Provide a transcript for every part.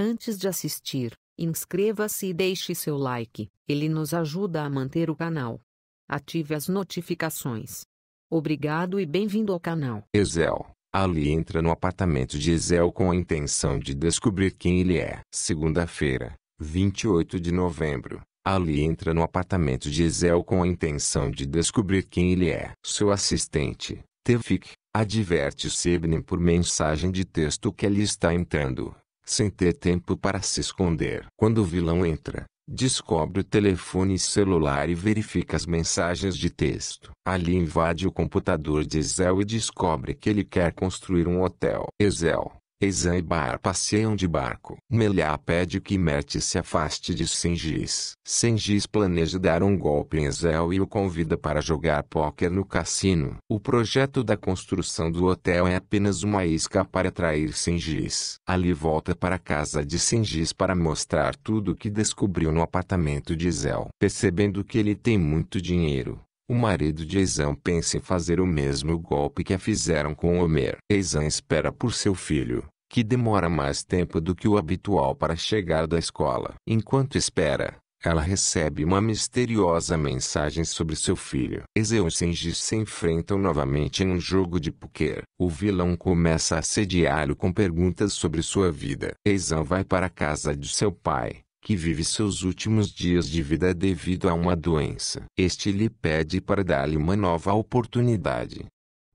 Antes de assistir, inscreva-se e deixe seu like, ele nos ajuda a manter o canal. Ative as notificações. Obrigado e bem-vindo ao canal. Ezel. Ali entra no apartamento de Ezel com a intenção de descobrir quem ele é. Segunda-feira, 28 de novembro. Ali entra no apartamento de Ezel com a intenção de descobrir quem ele é. Seu assistente, Tevfik, adverte Sebnem por mensagem de texto que ele está entrando sem ter tempo para se esconder. Quando o vilão entra, descobre o telefone celular e verifica as mensagens de texto. Ali invade o computador de Ezel e descobre que ele quer construir um hotel. Ezel, Eisa e Bar passeiam de barco. Meliá pede que Mete se afaste de Sengiz. Sengiz planeja dar um golpe em Ezel e o convida para jogar póquer no cassino. O projeto da construção do hotel é apenas uma isca para atrair Sengiz. Ali volta para a casa de Sengiz para mostrar tudo o que descobriu no apartamento de Ezel. Percebendo que ele tem muito dinheiro, o marido de Eisão pensa em fazer o mesmo golpe que a fizeram com Homer. Eisão espera por seu filho, que demora mais tempo do que o habitual para chegar da escola. Enquanto espera, ela recebe uma misteriosa mensagem sobre seu filho. Ezeu e Senji se enfrentam novamente em um jogo de poker. O vilão começa a assediá-lo com perguntas sobre sua vida. Eizão vai para a casa de seu pai que vive seus últimos dias de vida devido a uma doença. Este lhe pede para dar-lhe uma nova oportunidade.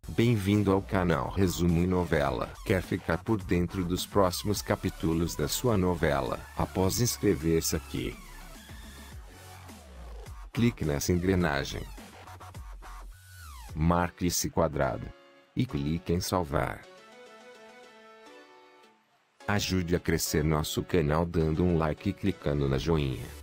Bem-vindo ao canal Resumo e Novela. Quer ficar por dentro dos próximos capítulos da sua novela? Após inscrever-se aqui, clique nessa engrenagem. Marque esse quadrado e clique em salvar. Ajude a crescer nosso canal dando um like e clicando na joinha.